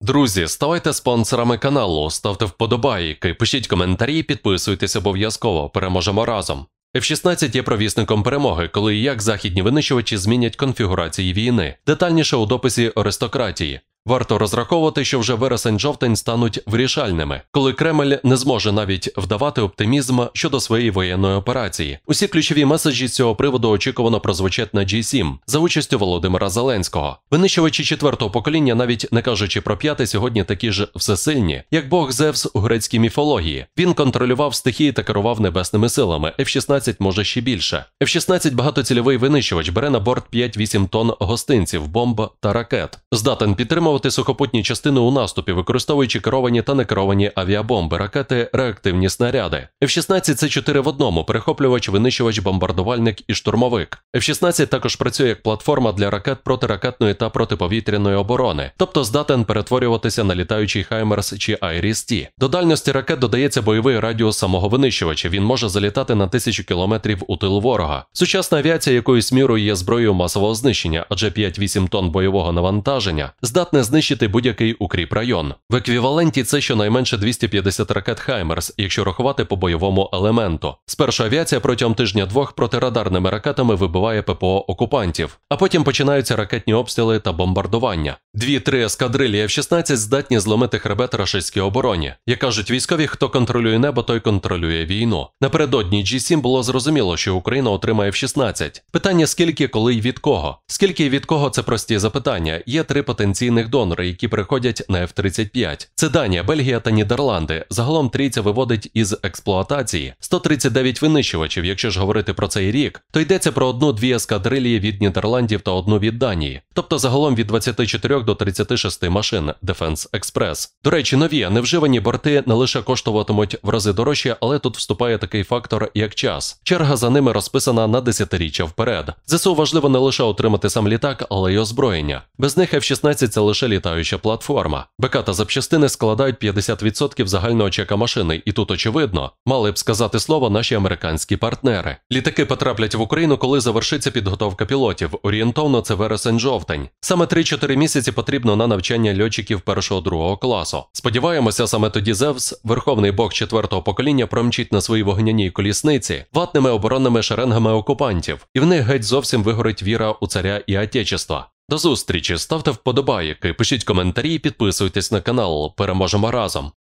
Друзі, ставайте спонсорами каналу, ставте вподобайки, пишіть коментарі, підписуйтесь обов'язково. Переможемо разом. F-16 є провісником перемоги, коли і як західні винищувачі змінять конфігурації війни, детальніше у дописі аристократії. Варто розраховувати, що вже вересень-жовтень стануть вирішальними, коли Кремль не зможе навіть вдавати оптимізм щодо своєї воєнної операції. Усі ключові меседжі з цього приводу очікувано прозвучать на G7 за участю Володимира Зеленського. Винищувачі четвертого покоління, навіть не кажучи про п'яте, сьогодні такі ж всесильні, як Бог Зевс у грецькій міфології. Він контролював стихії та керував небесними силами. F-16 може ще більше. F-16 багатоцільовий винищувач бере на борт 5-8 тонн гостинців, бомб та ракет. Здатен підтримувати використовувати сухопутні частини у наступі, використовуючи керовані та некеровані авіабомби, ракети, реактивні снаряди. F-16 – це 4 в одному: перехоплювач, винищувач, бомбардувальник і штурмовик. F-16 також працює як платформа для ракет протиракетної та протиповітряної оборони, тобто здатен перетворюватися на літаючий Хаймерс чи IRIS-T. До дальності ракет додається бойовий радіус самого винищувача. Він може залітати на тисячу кілометрів у тил ворога. Сучасна авіація якоюсь мірою є зброєю масового знищення, адже 5-8 тонн бойового навантаження здатне знищити будь-який укріп район. В еквіваленті це щонайменше 250 ракет Хаймерс, якщо рахувати по бойовому елементу. Спершу авіація протягом тижня-двох протирадарними ракетами вибиває ППО окупантів, а потім починаються ракетні обстріли та бомбардування. Дві-три ескадрилі F-16 здатні зламити хребет рашистській обороні. Як кажуть військові, хто контролює небо, той контролює війну. Напередодні G7 було зрозуміло, що Україна отримає F-16. Питання скільки, коли і від кого. Скільки і від кого це прості запитання. Є три потенційних донори, які приходять на F-35. Це Данія, Бельгія та Нідерланди. Загалом трійця виводить із експлуатації 139 винищувачів. Якщо ж говорити про цей рік, то йдеться про одну-дві ескадрилі від Нідерландів та одну від Данії, тобто загалом від 24 до 36 машин Defense Express. До речі, нові невживані борти не лише коштуватимуть в рази дорожче, але тут вступає такий фактор, як час. Черга за ними розписана на десятиріччя вперед. ЗСУ важливо не лише отримати сам літак, але й озброєння. Без них F-16 це лише літаюча платформа. БК та запчастини складають 50% загального чека машини, і тут очевидно, мали б сказати слово наші американські партнери. Літаки потраплять в Україну, коли завершиться підготовка пілотів. Орієнтовно це вересень-жовтень. Саме 3-4 місяці потрібно на навчання льотчиків першого-другого класу. Сподіваємося, саме тоді Зевс, верховний бог четвертого покоління, промчить на своїй вогняній колісниці ватними оборонними шеренгами окупантів, і в них геть зовсім вигорить віра у царя і отечества. До зустрічі, ставте вподобайки, пишіть коментарі, підписуйтесь на канал. Переможемо разом.